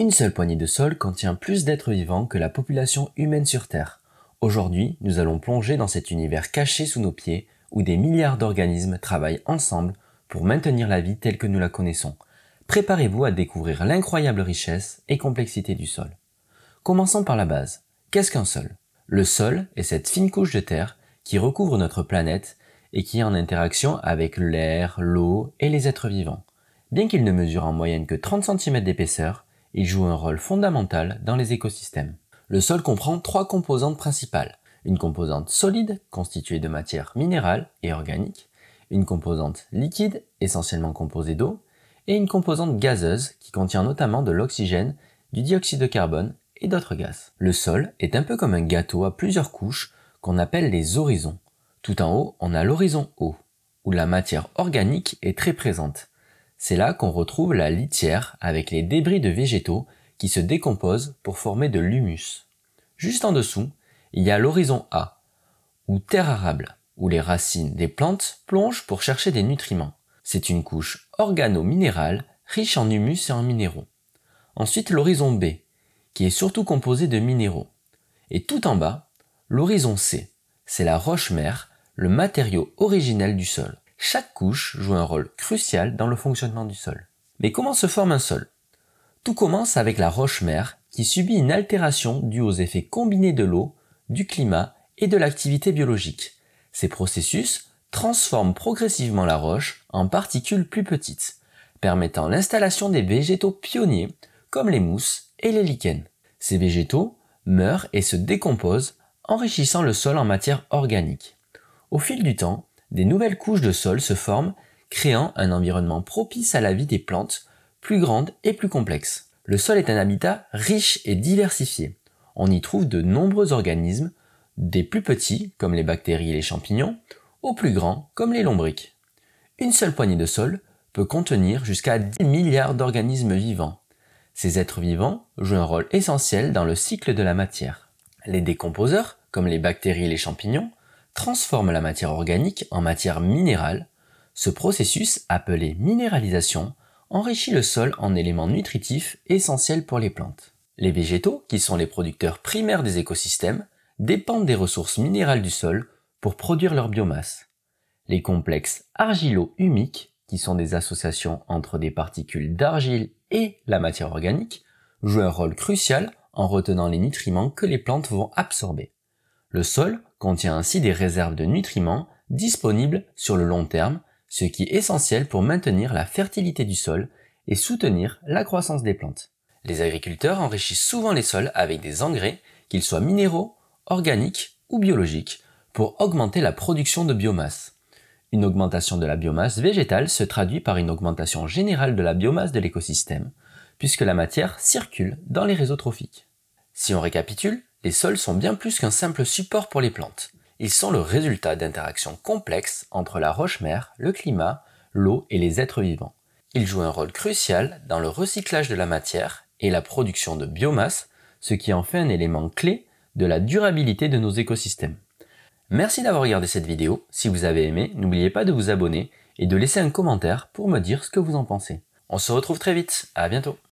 Une seule poignée de sol contient plus d'êtres vivants que la population humaine sur Terre. Aujourd'hui, nous allons plonger dans cet univers caché sous nos pieds où des milliards d'organismes travaillent ensemble pour maintenir la vie telle que nous la connaissons. Préparez-vous à découvrir l'incroyable richesse et complexité du sol. Commençons par la base. Qu'est-ce qu'un sol Le sol est cette fine couche de terre qui recouvre notre planète et qui est en interaction avec l'air, l'eau et les êtres vivants. Bien qu'il ne mesure en moyenne que 30 cm d'épaisseur, il joue un rôle fondamental dans les écosystèmes. Le sol comprend trois composantes principales. Une composante solide, constituée de matières minérales et organiques, une composante liquide, essentiellement composée d'eau, et une composante gazeuse qui contient notamment de l'oxygène, du dioxyde de carbone et d'autres gaz. Le sol est un peu comme un gâteau à plusieurs couches qu'on appelle les horizons. Tout en haut, on a l'horizon haut où la matière organique est très présente. C'est là qu'on retrouve la litière avec les débris de végétaux qui se décomposent pour former de l'humus. Juste en dessous, il y a l'horizon A, ou terre arable, où les racines des plantes plongent pour chercher des nutriments. C'est une couche organo-minérale riche en humus et en minéraux. Ensuite l'horizon B, qui est surtout composé de minéraux. Et tout en bas, l'horizon C, c'est la roche-mère, le matériau originel du sol. Chaque couche joue un rôle crucial dans le fonctionnement du sol. Mais comment se forme un sol Tout commence avec la roche mère qui subit une altération due aux effets combinés de l'eau, du climat et de l'activité biologique. Ces processus transforment progressivement la roche en particules plus petites, permettant l'installation des végétaux pionniers comme les mousses et les lichens. Ces végétaux meurent et se décomposent, enrichissant le sol en matière organique. Au fil du temps, des nouvelles couches de sol se forment, créant un environnement propice à la vie des plantes, plus grandes et plus complexe. Le sol est un habitat riche et diversifié. On y trouve de nombreux organismes, des plus petits, comme les bactéries et les champignons, aux plus grands, comme les lombriques. Une seule poignée de sol peut contenir jusqu'à 10 milliards d'organismes vivants. Ces êtres vivants jouent un rôle essentiel dans le cycle de la matière. Les décomposeurs, comme les bactéries et les champignons, transforme la matière organique en matière minérale. Ce processus, appelé minéralisation, enrichit le sol en éléments nutritifs essentiels pour les plantes. Les végétaux, qui sont les producteurs primaires des écosystèmes, dépendent des ressources minérales du sol pour produire leur biomasse. Les complexes argilo-humiques, qui sont des associations entre des particules d'argile et la matière organique, jouent un rôle crucial en retenant les nutriments que les plantes vont absorber. Le sol contient ainsi des réserves de nutriments disponibles sur le long terme, ce qui est essentiel pour maintenir la fertilité du sol et soutenir la croissance des plantes. Les agriculteurs enrichissent souvent les sols avec des engrais, qu'ils soient minéraux, organiques ou biologiques, pour augmenter la production de biomasse. Une augmentation de la biomasse végétale se traduit par une augmentation générale de la biomasse de l'écosystème, puisque la matière circule dans les réseaux trophiques. Si on récapitule, les sols sont bien plus qu'un simple support pour les plantes. Ils sont le résultat d'interactions complexes entre la roche-mère, le climat, l'eau et les êtres vivants. Ils jouent un rôle crucial dans le recyclage de la matière et la production de biomasse, ce qui en fait un élément clé de la durabilité de nos écosystèmes. Merci d'avoir regardé cette vidéo, si vous avez aimé, n'oubliez pas de vous abonner et de laisser un commentaire pour me dire ce que vous en pensez. On se retrouve très vite, à bientôt